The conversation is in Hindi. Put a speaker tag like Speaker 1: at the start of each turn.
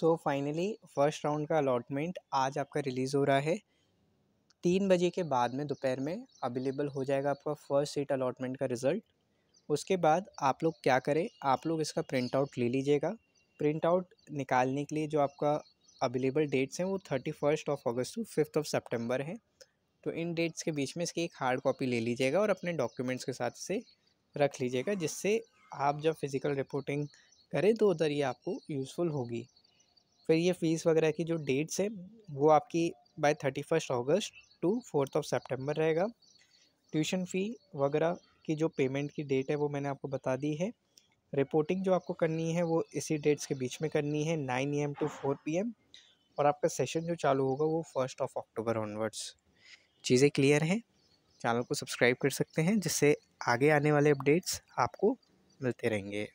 Speaker 1: सो फाइनली फर्स्ट राउंड का अलॉटमेंट आज आपका रिलीज़ हो रहा है तीन बजे के बाद में दोपहर में अवेलेबल हो जाएगा आपका फर्स्ट सीट अलॉटमेंट का रिज़ल्ट उसके बाद आप लोग क्या करें आप लोग इसका प्रिंट आउट ले लीजिएगा प्रिंट आउट निकालने के लिए जो आपका अवेलेबल डेट्स हैं वो thirty first of August to fifth of September है तो इन डेट्स के बीच में इसकी एक हार्ड कॉपी ले लीजिएगा और अपने डॉक्यूमेंट्स के साथ से रख लीजिएगा जिससे आप जब फिज़िकल रिपोर्टिंग करें तो उधर ये आपको यूज़फुल होगी फिर ये फ़ीस वगैरह की जो डेट्स है वो आपकी by thirty first August to fourth of September रहेगा ट्यूशन फ़ी वगैरह की जो पेमेंट की डेट है वो मैंने आपको बता दी है रिपोर्टिंग जो आपको करनी है वो इसी डेट्स के बीच में करनी है nine A M to four P M और आपका सेशन जो चालू होगा वो फर्स्ट ऑफ अक्टूबर ऑनवर्ड्स चीज़ें क्लियर हैं चैनल को सब्सक्राइब कर सकते हैं जिससे आगे आने वाले अपडेट्स आपको मिलते रहेंगे